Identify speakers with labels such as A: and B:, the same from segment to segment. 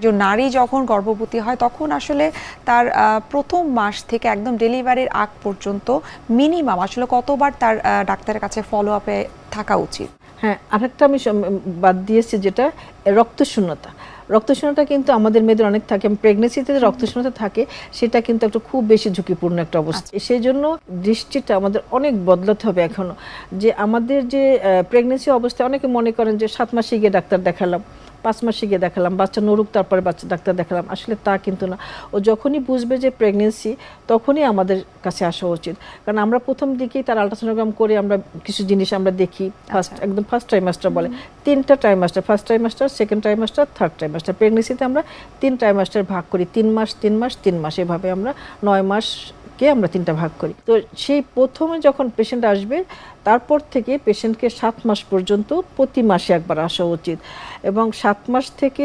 A: একজন নারী যখন গর্ভবতী হয় তখন আসলে তার প্রথম মাস থেকে একদম ডেলিভারির আগ পর্যন্ত মিনিমাম আসলে কতবার তার ডাক্তারের কাছে ফলো আপে থাকা উচিত হ্যাঁ আরেকটা আমি বাদ দিয়েছি যেটা রক্তশূন্যতা রক্তশূন্যতা কিন্তু আমাদের মেয়েদের অনেক থাকে প্রেগনেন্সিতে যে রক্তশূন্যতা থাকে সেটা কিন্তু একটা খুব বেশি ঝুঁকিপূর্ণ একটা অবস্থা আচ্ছা। সেই জন্য দৃষ্টিটা আমাদের অনেক বদলাতে হবে এখনও যে আমাদের যে প্রেগনেন্সি অবস্থায় অনেকে মনে করেন যে সাত মাসে গিয়ে ডাক্তার দেখালাম পাঁচ মাসে গিয়ে দেখালাম বাচ্চা নরুক তারপরে বাচ্চা ডাক্তার দেখালাম আসলে তা কিন্তু না ও যখনই বুঝবে যে প্রেগনেন্সি তখনই আমাদের কাছে আসা উচিত কারণ আমরা প্রথম দিকেই তার আল্ট্রাসোনোগ্রাম করে আমরা কিছু জিনিস আমরা দেখি ফার্স্ট আচ্ছা। একদম ফার্স্ট ট্রাইমাস্টার বলে তিনটা trimester first trimester second trimester third trimester প্রেগনেন্সিতে আমরা তিন ট্রাইমাস্টার ভাগ করি তিন মাস তিন মাস তিন মাস এভাবে আমরা নয় মাস পেশেন্টকে আমরা তিনটা ভাগ করি তো সেই প্রথমে যখন পেশেন্ট আসবে তারপর থেকে পেশেন্টকে সাত মাস পর্যন্ত প্রতি মাসে একবার আসা উচিত এবং সাত মাস থেকে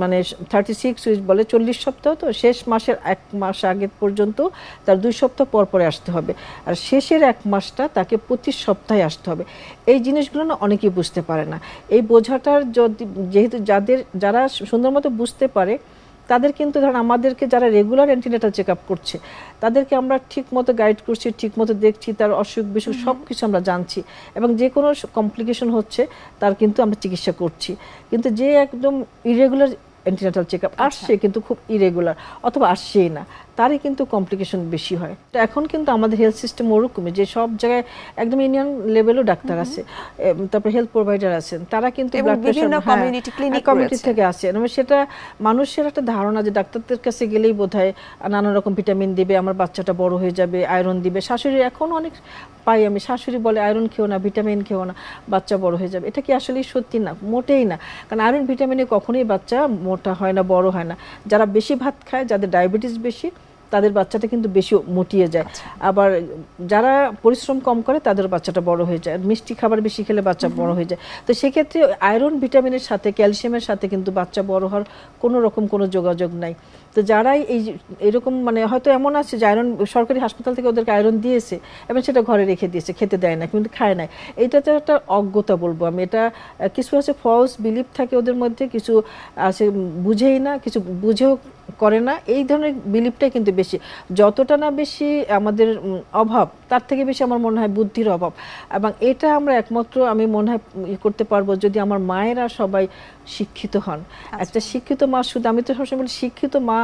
A: মানে থার্টি সিক্স উইক বলে চল্লিশ সপ্তাহ তো শেষ মাসের এক মাস আগে পর্যন্ত তার দুই সপ্তাহ পর পরে আসতে হবে আর শেষের এক মাসটা তাকে প্রতি সপ্তাহে আসতে হবে এই জিনিসগুলো না অনেকেই বুঝতে পারে না এই বোঝাটার যদি যেহেতু যাদের যারা সুন্দর মতো বুঝতে পারে তাদের কিন্তু ধরেন আমাদেরকে যারা রেগুলার অ্যান্টিনেটাল চেক আপ করছে তাদেরকে আমরা ঠিক মতো গাইড করছি ঠিক মতো দেখছি তার অসুখ বিসুখ সব কিছু আমরা জানছি এবং যে কোনো কমপ্লিকেশন হচ্ছে তার কিন্তু আমরা চিকিৎসা করছি কিন্তু যে একদম ইরেগুলার অ্যান্টিনাটাল চেক আপ আসছে কিন্তু খুব ইরেগুলার অথবা আসছেই না তারই কিন্তু কমপ্লিকেশন বেশি হয় তো এখন কিন্তু আমাদের হেলথ সিস্টেম ওরকমই যে সব জায়গায় একদম ইউনিয়ন লেভেলও ডাক্তার আছে তারপরে হেলথ প্রোভাইডার আছেন তারা কিন্তু কমিউনিটি হ্যাঁ, হ্যাঁ, থেকে আসে মানে সেটা মানুষের একটা ধারণা যে ডাক্তারদের কাছে গেলেই বোধ হয় নানা রকম ভিটামিন দিবে আমার বাচ্চাটা বড় হয়ে যাবে আয়রন দিবে শাশুড়ি এখন অনেক পাই আমি শাশুড়ি বলে আয়রন খেও না ভিটামিন খেও না বাচ্চা বড় হয়ে যাবে এটা কি আসলে সত্যি না মোটেই না কারণ আয়রন ভিটামিনে কখনোই বাচ্চা মোটা হয় না বড় হয় না যারা বেশি ভাত খায় যাদের ডায়াবেটিস বেশি তাদের বাচ্চাটা কিন্তু বেশি মুটিয়ে যায় আচ্ছা। আবার যারা পরিশ্রম কম করে তাদের বাচ্চাটা বড় হয়ে যায় মিষ্টি খাবার বেশি খেলে বাচ্চা বড় হয়ে যায় তো সেক্ষেত্রে আয়রন ভিটামিনের সাথে ক্যালসিয়ামের সাথে কিন্তু বাচ্চা বড় হওয়ার কোনো রকম কোনো যোগাযোগ নাই তো যারাই এই এরকম মানে হয়তো এমন আছে যে আয়রন সরকারি হাসপাতাল থেকে ওদেরকে আয়রন দিয়েছে এবং সেটা ঘরে রেখে দিয়েছে খেতে দেয় না কিন্তু খায় না এটা তো একটা অজ্ঞতা বলবো আমি এটা কিছু আছে ফলস বিলিভ থাকে ওদের মধ্যে কিছু আছে বুঝেই না কিছু বুঝেও করে না এই ধরনের বিলিভটাই কিন্তু বেশি যতটা না বেশি আমাদের অভাব তার থেকে বেশি আমার মনে হয় বুদ্ধির অভাব এবং এটা আমরা একমাত্র আমি মনে হয় করতে পারবো যদি আমার মায়েরা সবাই শিক্ষিত হন আচ্ছা। একটা শিক্ষিত মা শুধু আমি তো সবসময় বলি শিক্ষিত মা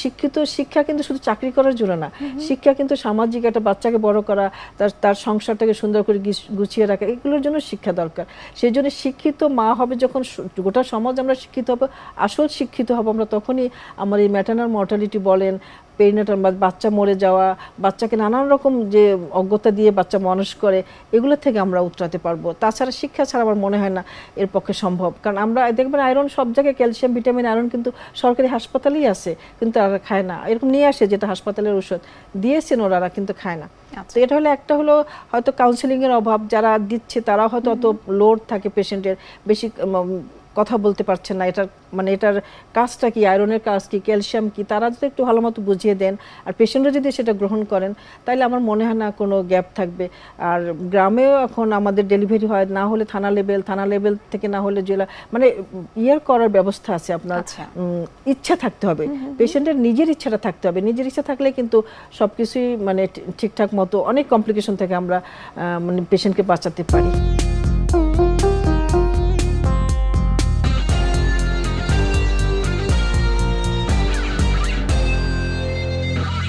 A: শিক্ষিত শিক্ষা কিন্তু শুধু চাকরি করার জন্য না শিক্ষা কিন্তু সামাজিক একটা বাচ্চাকে বড় করা তার তার সংসারটাকে সুন্দর করে গুছিয়ে রাখা এগুলোর জন্য শিক্ষা দরকার সেই জন্য শিক্ষিত মা হবে যখন গোটা সমাজ আমরা শিক্ষিত হবো আসল শিক্ষিত হবো আমরা তখনই আমার এই ম্যাটার্নাল মর্টালিটি বলেন পেরিনেটাল বা বাচ্চা মরে যাওয়া বাচ্চাকে নানান রকম যে অজ্ঞতা দিয়ে বাচ্চা মানুষ করে এগুলো থেকে আমরা উতরাতে পারবো তাছাড়া শিক্ষা ছাড়া আমার মনে হয় না এর পক্ষে সম্ভব কারণ আমরা দেখবেন আয়রন সব জায়গায় ক্যালসিয়াম ভিটামিন আয়রন কিন্তু সরকারি হাসপাতালেই আছে কিন্তু তারা খায় না এরকম নিয়ে আসে যেটা হাসপাতালের ওষুধ দিয়েছেন ওরা কিন্তু খায় না আচ্ছা। তো এটা হলো একটা হলো হয়তো কাউন্সিলিংয়ের অভাব যারা দিচ্ছে তারা হয়তো অত লোড থাকে পেশেন্টের বেশি কথা বলতে পারছেন না এটার মানে এটার কাজটা কি আয়রনের কাজ কি ক্যালসিয়াম কি তারা যদি একটু ভালো মতো বুঝিয়ে দেন আর পেশেন্টরা যদি সেটা গ্রহণ করেন তাহলে আমার মনে হয় না কোনো গ্যাপ থাকবে আর গ্রামেও এখন আমাদের ডেলিভারি হয় না হলে থানা লেভেল থানা লেভেল থেকে না হলে জেলা মানে ইয়ার করার ব্যবস্থা আছে আপনার আচ্ছা। ইচ্ছা থাকতে হবে পেশেন্টের নিজের ইচ্ছাটা থাকতে হবে নিজের ইচ্ছা থাকলে কিন্তু সব কিছুই মানে ঠিকঠাক মতো অনেক কমপ্লিকেশন থেকে আমরা মানে পেশেন্টকে বাঁচাতে পারি